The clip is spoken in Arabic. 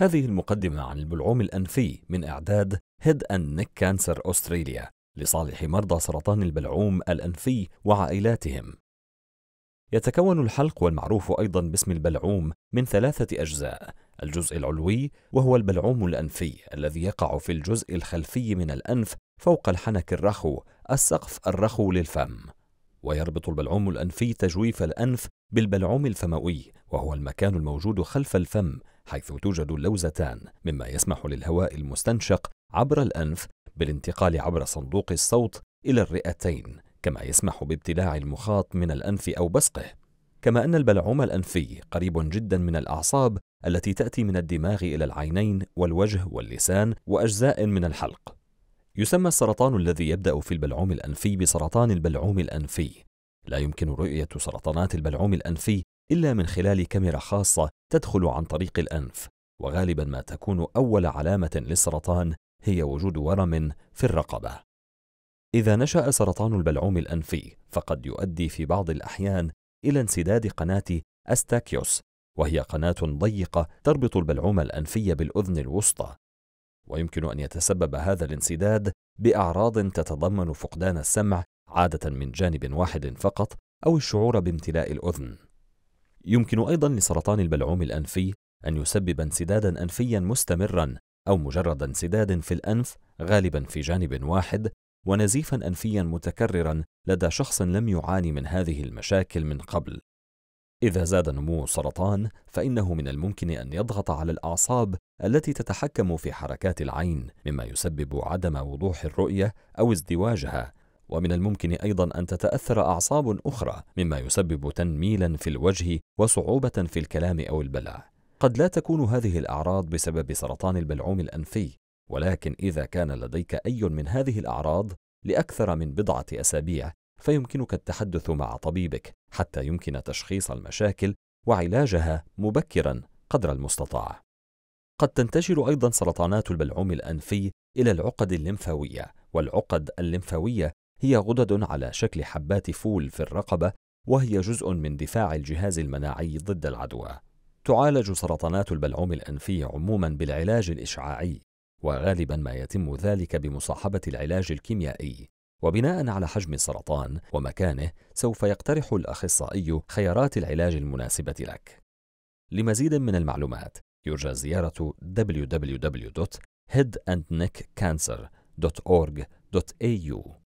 هذه المقدمة عن البلعوم الأنفي من إعداد هيد أند نيك كانسر أستراليا لصالح مرضى سرطان البلعوم الأنفي وعائلاتهم. يتكون الحلق والمعروف أيضا باسم البلعوم من ثلاثة أجزاء، الجزء العلوي وهو البلعوم الأنفي الذي يقع في الجزء الخلفي من الأنف فوق الحنك الرخو، السقف الرخو للفم. ويربط البلعوم الأنفي تجويف الأنف بالبلعوم الفموي وهو المكان الموجود خلف الفم حيث توجد اللوزتان مما يسمح للهواء المستنشق عبر الأنف بالانتقال عبر صندوق الصوت إلى الرئتين كما يسمح بابتلاع المخاط من الأنف أو بسقه كما أن البلعوم الأنفي قريب جدا من الأعصاب التي تأتي من الدماغ إلى العينين والوجه واللسان وأجزاء من الحلق يسمى السرطان الذي يبدأ في البلعوم الأنفي بسرطان البلعوم الأنفي. لا يمكن رؤية سرطانات البلعوم الأنفي إلا من خلال كاميرا خاصة تدخل عن طريق الأنف، وغالبا ما تكون أول علامة للسرطان هي وجود ورم في الرقبة. إذا نشأ سرطان البلعوم الأنفي فقد يؤدي في بعض الأحيان إلى انسداد قناة أستاكيوس وهي قناة ضيقة تربط البلعوم الأنفي بالأذن الوسطى ويمكن أن يتسبب هذا الانسداد بأعراض تتضمن فقدان السمع عادة من جانب واحد فقط أو الشعور بامتلاء الأذن. يمكن أيضا لسرطان البلعوم الأنفي أن يسبب انسدادا أنفيا مستمرا أو مجرد انسداد في الأنف غالبا في جانب واحد ونزيفا أنفيا متكررا لدى شخص لم يعاني من هذه المشاكل من قبل إذا زاد نمو السرطان فإنه من الممكن أن يضغط على الأعصاب التي تتحكم في حركات العين مما يسبب عدم وضوح الرؤية أو ازدواجها ومن الممكن أيضا أن تتأثر أعصاب أخرى مما يسبب تنميلا في الوجه وصعوبة في الكلام أو البلع قد لا تكون هذه الأعراض بسبب سرطان البلعوم الأنفي ولكن إذا كان لديك أي من هذه الأعراض لأكثر من بضعة أسابيع فيمكنك التحدث مع طبيبك حتى يمكن تشخيص المشاكل وعلاجها مبكرا قدر المستطاع. قد تنتشر أيضا سرطانات البلعوم الأنفي إلى العقد الليمفاوية، والعقد الليمفاوية هي غدد على شكل حبات فول في الرقبة وهي جزء من دفاع الجهاز المناعي ضد العدوى. تعالج سرطانات البلعوم الأنفي عموما بالعلاج الإشعاعي، وغالبا ما يتم ذلك بمصاحبة العلاج الكيميائي، وبناء على حجم السرطان ومكانه سوف يقترح الأخصائي خيارات العلاج المناسبة لك لمزيد من المعلومات يرجى زيارة www.headandneckcancer.org.au